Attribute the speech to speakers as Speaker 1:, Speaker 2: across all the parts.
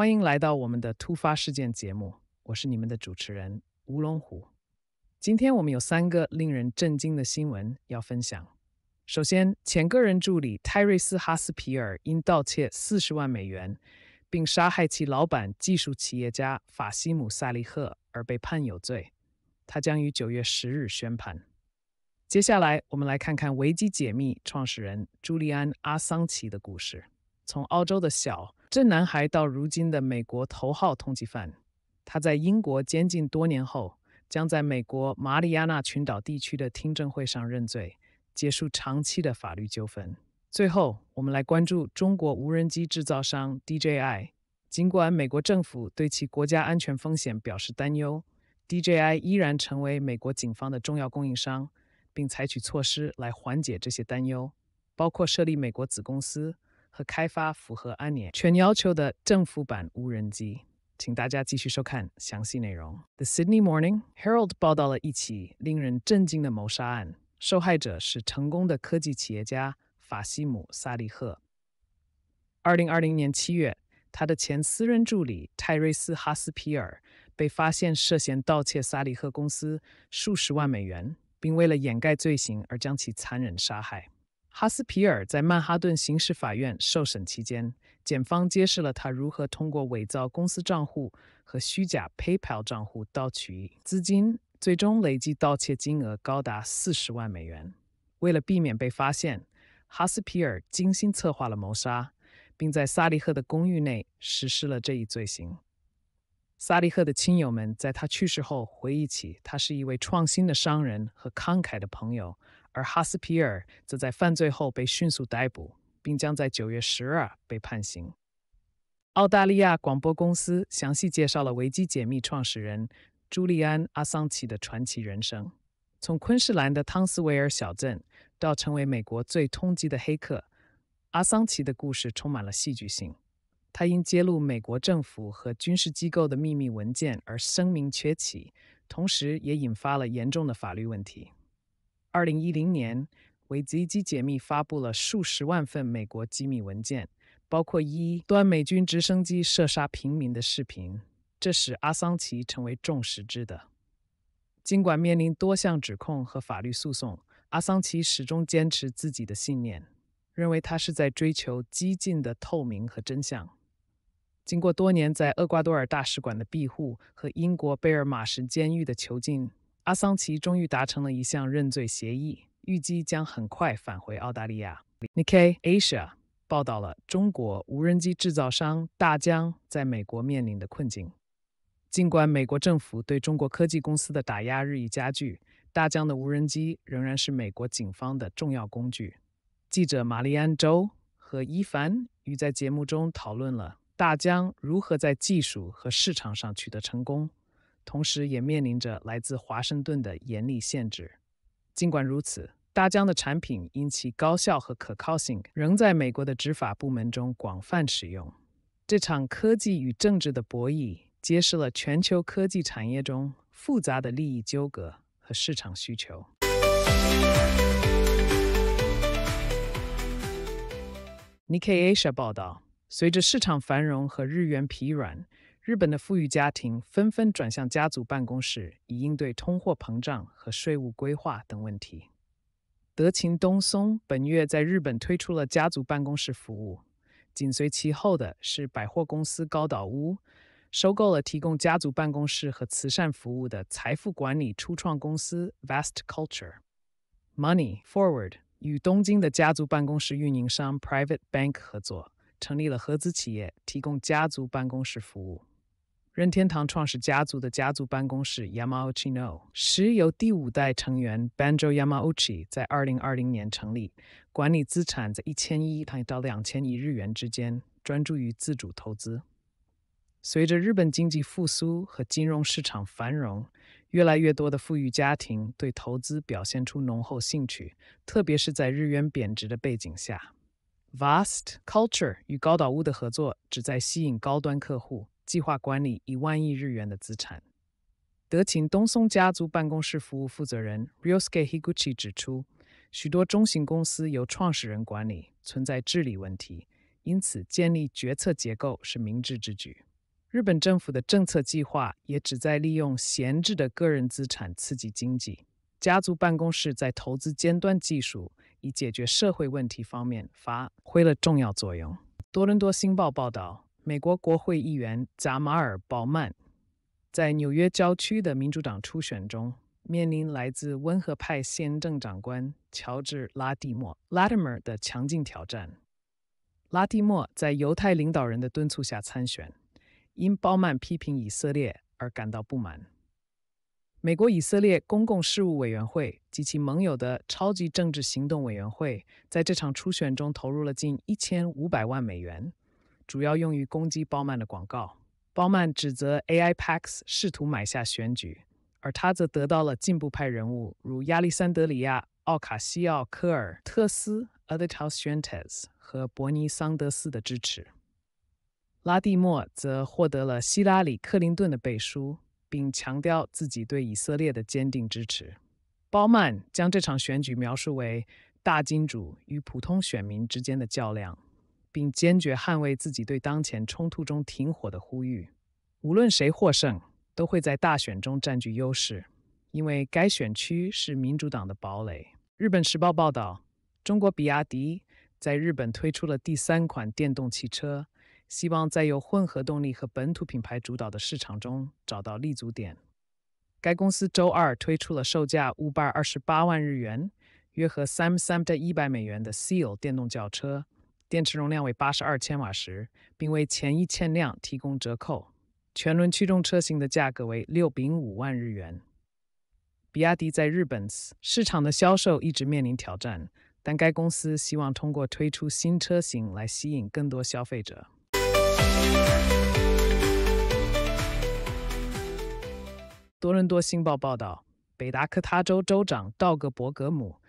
Speaker 1: 欢迎来到我们的突发事件节目，我是你们的主持人吴龙虎。今天我们有三个令人震惊的新闻要分享。首先，前个人助理泰瑞斯·哈斯皮尔因盗窃四十万美元，并杀害其老板技术企业家法西姆·萨利赫而被判有罪，他将于九月十日宣判。接下来，我们来看看维基解密创始人朱利安·阿桑奇的故事。从澳洲的小镇男孩到如今的美国头号通缉犯，他在英国监禁多年后，将在美国马里亚纳群岛地区的听证会上认罪，结束长期的法律纠纷。最后，我们来关注中国无人机制造商 DJI。尽管美国政府对其国家安全风险表示担忧，DJI 依然成为美国警方的重要供应商，并采取措施来缓解这些担忧，包括设立美国子公司。和开发符合安年全要求的政府版无人机，请大家继续收看详细内容。The Sydney Morning Herald 报道了一起令人震惊的谋杀案，受害者是成功的科技企业家法西姆·萨利赫。2020年7月，他的前私人助理泰瑞斯·哈斯皮尔被发现涉嫌盗窃萨利赫公司数十万美元，并为了掩盖罪行而将其残忍杀害。哈斯皮尔在曼哈顿刑事法院受审期间，检方揭示了他如何通过伪造公司账户和虚假 PayPal 账户盗取资金，最终累计盗窃金额高达四十万美元。为了避免被发现，哈斯皮尔精心策划了谋杀，并在萨利赫的公寓内实施了这一罪行。萨利赫的亲友们在他去世后回忆起，他是一位创新的商人和慷慨的朋友。而哈斯皮尔则在犯罪后被迅速逮捕，并将在九月十二被判刑。澳大利亚广播公司详细介绍了维基解密创始人朱利安·阿桑奇的传奇人生，从昆士兰的汤斯维尔小镇到成为美国最通缉的黑客，阿桑奇的故事充满了戏剧性。他因揭露美国政府和军事机构的秘密文件而声名鹊起，同时也引发了严重的法律问题。二零一零年，维基解密发布了数十万份美国机密文件，包括一端美军直升机射杀平民的视频，这使阿桑奇成为众矢之的。尽管面临多项指控和法律诉讼，阿桑奇始终坚持自己的信念，认为他是在追求激进的透明和真相。经过多年在厄瓜多尔大使馆的庇护和英国贝尔马什监狱的囚禁，阿桑奇终于达成了一项认罪协议，预计将很快返回澳大利亚。Nik k Asia 报道了中国无人机制造商大疆在美国面临的困境。尽管美国政府对中国科技公司的打压日益加剧，大疆的无人机仍然是美国警方的重要工具。记者玛丽安·周和伊凡于在节目中讨论了大疆如何在技术和市场上取得成功。同时，也面临着来自华盛顿的严厉限制。尽管如此，大疆的产品因其高效和可靠性，仍在美国的执法部门中广泛使用。这场科技与政治的博弈，揭示了全球科技产业中复杂的利益纠葛和市场需求。Nikasha 报道，随着市场繁荣和日元疲软。日本的富裕家庭纷纷转向家族办公室，以应对通货膨胀和税务规划等问题。德勤东松本月在日本推出了家族办公室服务。紧随其后的是百货公司高岛屋收购了提供家族办公室和慈善服务的财富管理初创公司 Vast Culture Money Forward，与东京的家族办公室运营商 Private Bank 合作，成立了合资企业，提供家族办公室服务。任天堂创始家族的家族办公室 y a m a u c h i No 时由第五代成员 Banjo y a m a u c h i 在2020年成立，管理资产在1,000到2,000日元之间，专注于自主投资。随着日本经济复苏和金融市场繁荣，越来越多的富裕家庭对投资表现出浓厚兴趣，特别是在日元贬值的背景下。Vast Culture 与高岛屋的合作旨在吸引高端客户。计划管理一万亿日元的资产。德勤东松家族办公室服务负责人 r y o s u k e Higuchi 指出，许多中型公司由创始人管理，存在治理问题，因此建立决策结构是明智之举。日本政府的政策计划也旨在利用闲置的个人资产刺激经济。家族办公室在投资尖端技术以解决社会问题方面发挥了重要作用。多伦多星报报道。美国国会议员扎马尔·鲍曼在纽约郊区的民主党初选中，面临来自温和派现政长官乔治·拉蒂莫 （Latimer） 的强劲挑战。拉蒂莫在犹太领导人的敦促下参选，因鲍曼批评以色列而感到不满。美国以色列公共事务委员会及其盟友的超级政治行动委员会在这场初选中投入了近一千五百万美元。主要用于攻击鲍曼的广告。鲍曼指责 AI PAX 试图买下选举，而他则得到了进步派人物如亚历山德里亚·奥卡西奥科尔特斯 a d e l e a s á n c e s 和伯尼·桑德斯的支持。拉蒂莫则获得了希拉里·克林顿的背书，并强调自己对以色列的坚定支持。鲍曼将这场选举描述为大金主与普通选民之间的较量。并坚决捍卫自己对当前冲突中停火的呼吁。无论谁获胜，都会在大选中占据优势，因为该选区是民主党的堡垒。日本时报报道，中国比亚迪在日本推出了第三款电动汽车，希望在由混合动力和本土品牌主导的市场中找到立足点。该公司周二推出了售价五百二十八万日元（约合三三点一百美元）的 Seal 电动轿车。电池容量为八十二千瓦时，并为前一千辆提供折扣。全轮驱动车型的价格为六丙五万日元。比亚迪在日本市场的销售一直面临挑战，但该公司希望通过推出新车型来吸引更多消费者。多伦多星报报道，北达科他州州长道格伯格姆。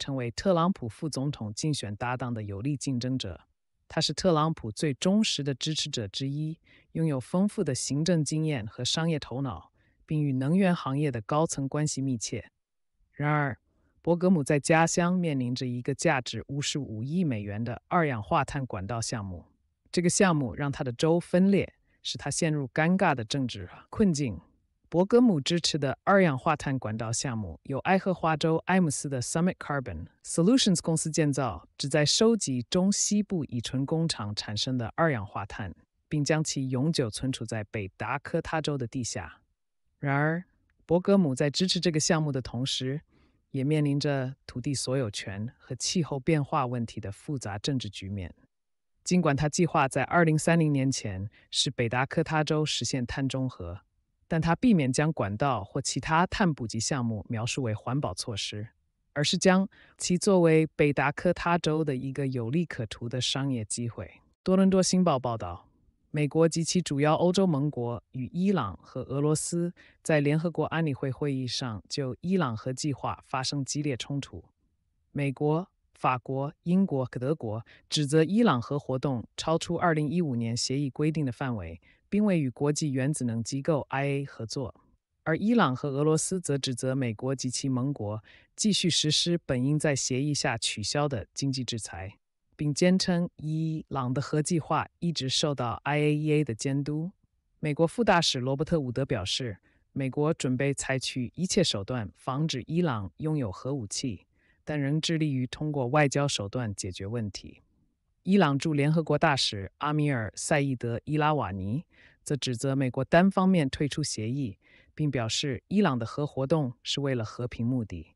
Speaker 1: 成为特朗普副总统竞选搭档的有力竞争者，他是特朗普最忠实的支持者之一，拥有丰富的行政经验和商业头脑，并与能源行业的高层关系密切。然而，伯格姆在家乡面临着一个价值五十五亿美元的二氧化碳管道项目，这个项目让他的州分裂，使他陷入尴尬的政治困境。伯格姆支持的二氧化碳管道项目由爱荷华州埃姆斯的 Summit Carbon Solutions 公司建造，旨在收集中西部乙醇工厂产生的二氧化碳，并将其永久存储在北达科他州的地下。然而，伯格姆在支持这个项目的同时，也面临着土地所有权和气候变化问题的复杂政治局面。尽管他计划在2030年前使北达科他州实现碳中和。但他避免将管道或其他碳捕集项目描述为环保措施，而是将其作为北达科他州的一个有利可图的商业机会。多伦多星报报道，美国及其主要欧洲盟国与伊朗和俄罗斯在联合国安理会会议上就伊朗核计划发生激烈冲突。美国、法国、英国和德国指责伊朗核活动超出2015年协议规定的范围。并未与国际原子能机构 i a 合作，而伊朗和俄罗斯则指责美国及其盟国继续实施本应在协议下取消的经济制裁，并坚称伊朗的核计划一直受到 IAEA 的监督。美国副大使罗伯特·伍德表示，美国准备采取一切手段防止伊朗拥有核武器，但仍致力于通过外交手段解决问题。伊朗驻联合国大使阿米尔·赛义德·伊拉瓦尼则指责美国单方面退出协议，并表示伊朗的核活动是为了和平目的。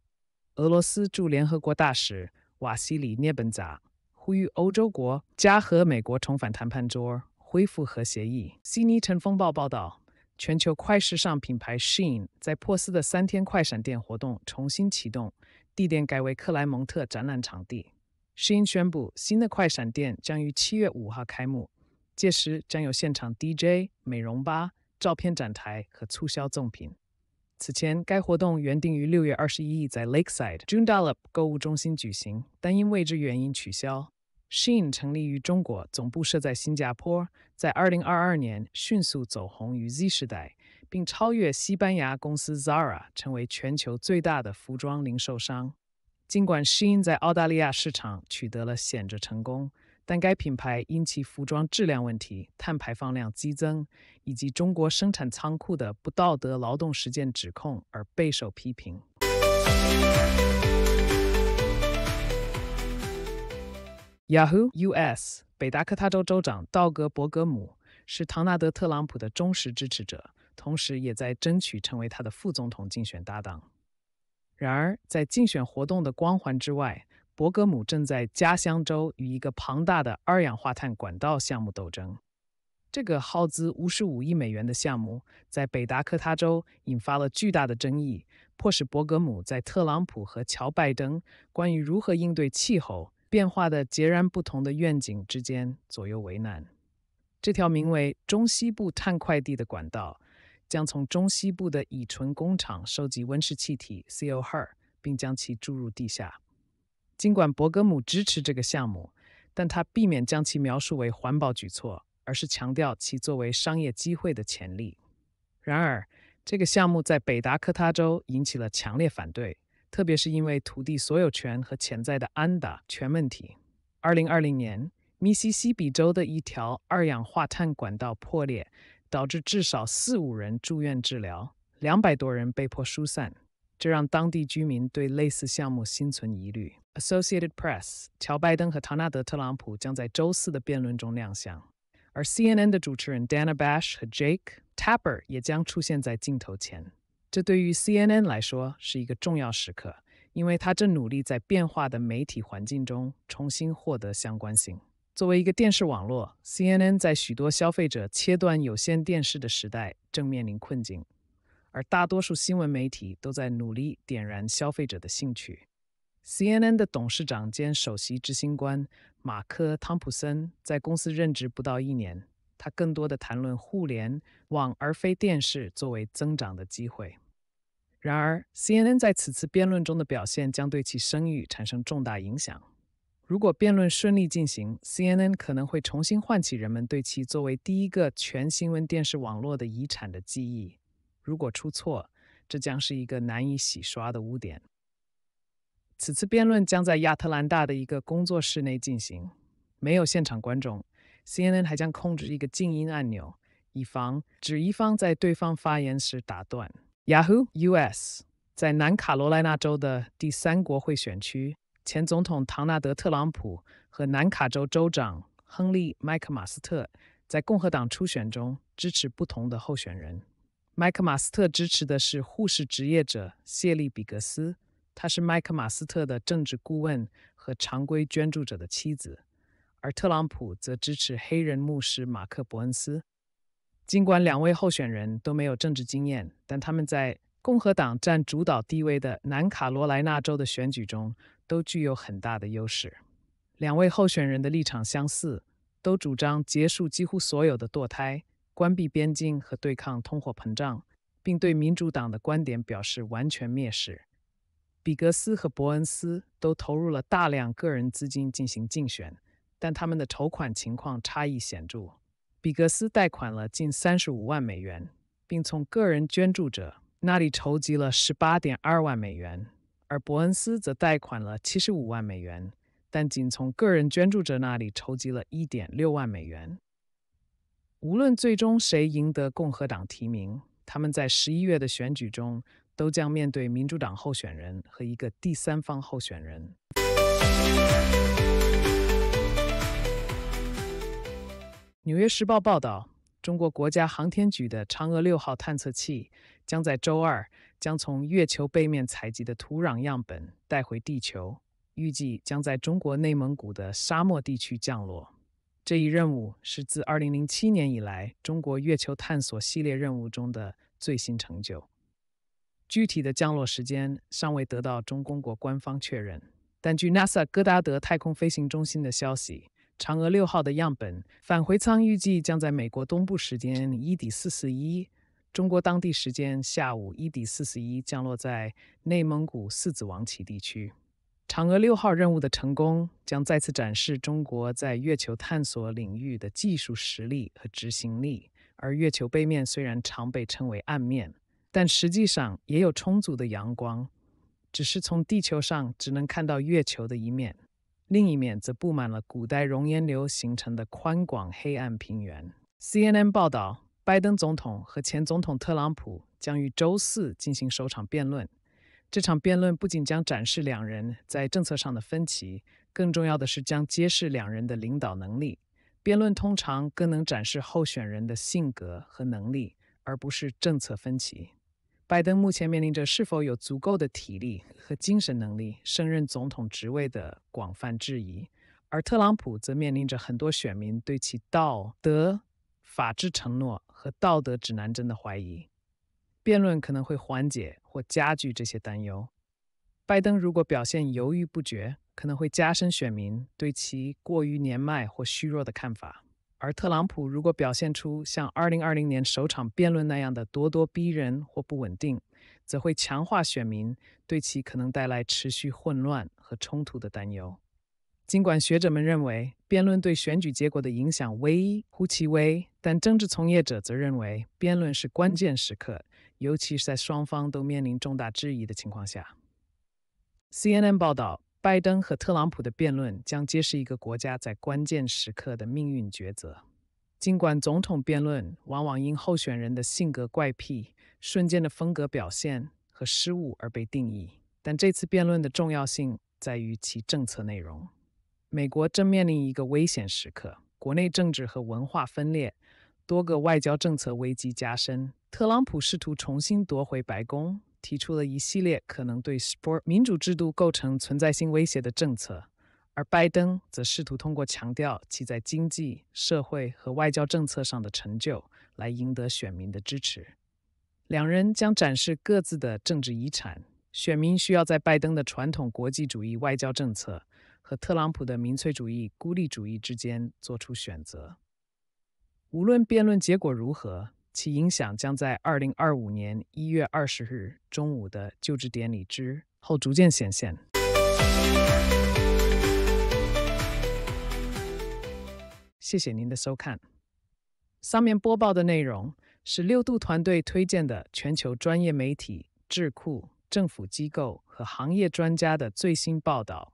Speaker 1: 俄罗斯驻联合国大使瓦西里涅本扎呼吁欧洲国家和美国重返谈判桌，恢复核协议。悉尼晨风报报道，全球快时尚品牌 Shein 在珀斯的三天快闪店活动重新启动，地点改为克莱蒙特展览场地。Shein 宣布新的快闪店将于七月五号开幕，届时将有现场 DJ、美容吧、照片展台和促销赠品。此前，该活动原定于六月二十一日在 Lakeside June Daleup 购物中心举行，但因未知原因取消。Shein 成立于中国，总部设在新加坡，在二零二二年迅速走红于 Z 时代，并超越西班牙公司 Zara，成为全球最大的服装零售商。尽管 Shein 在澳大利亚市场取得了显著成功，但该品牌因其服装质量问题、碳排放量激增以及中国生产仓库的不道德劳动实践指控而备受批评。Yahoo US 北达科他州州长道格伯格姆是唐纳德特朗普的忠实支持者，同时也在争取成为他的副总统竞选搭档。然而，在竞选活动的光环之外，伯格姆正在家乡州与一个庞大的二氧化碳管道项目斗争。这个耗资五十五亿美元的项目在北达科他州引发了巨大的争议，迫使伯格姆在特朗普和乔拜登关于如何应对气候变化的截然不同的愿景之间左右为难。这条名为“中西部碳快递”的管道。将从中西部的乙醇工厂收集温室气体 CO2，并将其注入地下。尽管伯格姆支持这个项目，但他避免将其描述为环保举措，而是强调其作为商业机会的潜力。然而，这个项目在北达科他州引起了强烈反对，特别是因为土地所有权和潜在的安达权问题。2020年，密西西比州的一条二氧化碳管道破裂。导致至少四五人住院治疗，两百多人被迫疏散，这让当地居民对类似项目心存疑虑。Associated Press，乔拜登和唐纳德特朗普将在周四的辩论中亮相，而 CNN 的主持人 Dana Bash 和 Jake Tapper 也将出现在镜头前。这对于 CNN 来说是一个重要时刻，因为他正努力在变化的媒体环境中重新获得相关性。作为一个电视网络，CNN 在许多消费者切断有线电视的时代正面临困境，而大多数新闻媒体都在努力点燃消费者的兴趣。CNN 的董事长兼首席执行官马克·汤普森在公司任职不到一年，他更多的谈论互联网而非电视作为增长的机会。然而，CNN 在此次辩论中的表现将对其声誉产生重大影响。如果辩论顺利进行，CNN 可能会重新唤起人们对其作为第一个全新闻电视网络的遗产的记忆。如果出错，这将是一个难以洗刷的污点。此次辩论将在亚特兰大的一个工作室内进行，没有现场观众。CNN 还将控制一个静音按钮，以防指一方在对方发言时打断。Yahoo US 在南卡罗来纳州的第三国会选区。前总统唐纳德·特朗普和南卡州州长亨利·麦克马斯特在共和党初选中支持不同的候选人。麦克马斯特支持的是护士职业者谢利·比格斯，她是麦克马斯特的政治顾问和常规捐助者的妻子，而特朗普则支持黑人牧师马克·伯恩斯。尽管两位候选人都没有政治经验，但他们在共和党占主导地位的南卡罗来纳州的选举中。都具有很大的优势。两位候选人的立场相似，都主张结束几乎所有的堕胎、关闭边境和对抗通货膨胀，并对民主党的观点表示完全蔑视。比格斯和伯恩斯都投入了大量个人资金进行竞选，但他们的筹款情况差异显著。比格斯贷款了近三十五万美元，并从个人捐助者那里筹集了十八点二万美元。而伯恩斯则贷款了七十五万美元，但仅从个人捐助者那里筹集了一点六万美元。无论最终谁赢得共和党提名，他们在十一月的选举中都将面对民主党候选人和一个第三方候选人。《纽约时报》报道，中国国家航天局的嫦娥六号探测器将在周二。将从月球背面采集的土壤样本带回地球，预计将在中国内蒙古的沙漠地区降落。这一任务是自2007年以来中国月球探索系列任务中的最新成就。具体的降落时间尚未得到中国官方确认，但据 NASA 戈达德太空飞行中心的消息，嫦娥六号的样本返回舱预计将在美国东部时间1:44。中国当地时间下午一点四十一，降落在内蒙古四子王旗地区。嫦娥六号任务的成功，将再次展示中国在月球探索领域的技术实力和执行力。而月球背面虽然常被称为暗面，但实际上也有充足的阳光，只是从地球上只能看到月球的一面，另一面则布满了古代熔岩流形成的宽广黑暗平原。CNN 报道。拜登总统和前总统特朗普将于周四进行首场辩论。这场辩论不仅将展示两人在政策上的分歧，更重要的是将揭示两人的领导能力。辩论通常更能展示候选人的性格和能力，而不是政策分歧。拜登目前面临着是否有足够的体力和精神能力胜任总统职位的广泛质疑，而特朗普则面临着很多选民对其道德、法治承诺。和道德指南针的怀疑，辩论可能会缓解或加剧这些担忧。拜登如果表现犹豫不决，可能会加深选民对其过于年迈或虚弱的看法；而特朗普如果表现出像二零二零年首场辩论那样的咄咄逼人或不稳定，则会强化选民对其可能带来持续混乱和冲突的担忧。尽管学者们认为辩论对选举结果的影响微乎其微，但政治从业者则认为辩论是关键时刻，尤其是在双方都面临重大质疑的情况下。CNN 报道，拜登和特朗普的辩论将揭示一个国家在关键时刻的命运抉择。尽管总统辩论往往因候选人的性格怪癖、瞬间的风格表现和失误而被定义，但这次辩论的重要性在于其政策内容。美国正面临一个危险时刻，国内政治和文化分裂，多个外交政策危机加深。特朗普试图重新夺回白宫，提出了一系列可能对 sport 民主制度构成存在性威胁的政策；而拜登则试图通过强调其在经济社会和外交政策上的成就来赢得选民的支持。两人将展示各自的政治遗产，选民需要在拜登的传统国际主义外交政策。和特朗普的民粹主义、孤立主义之间做出选择。无论辩论结果如何，其影响将在二零二五年一月二十日中午的就职典礼之后逐渐显现。谢谢您的收看。上面播报的内容是六度团队推荐的全球专业媒体、智库、政府机构和行业专家的最新报道。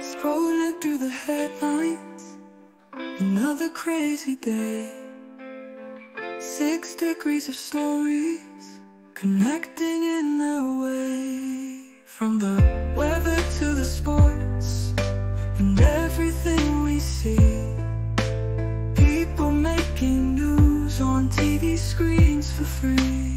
Speaker 2: Scrolling through the headlines Another crazy day Six degrees of stories Connecting in their way From the weather to the sports And everything we see People making news on TV screens for free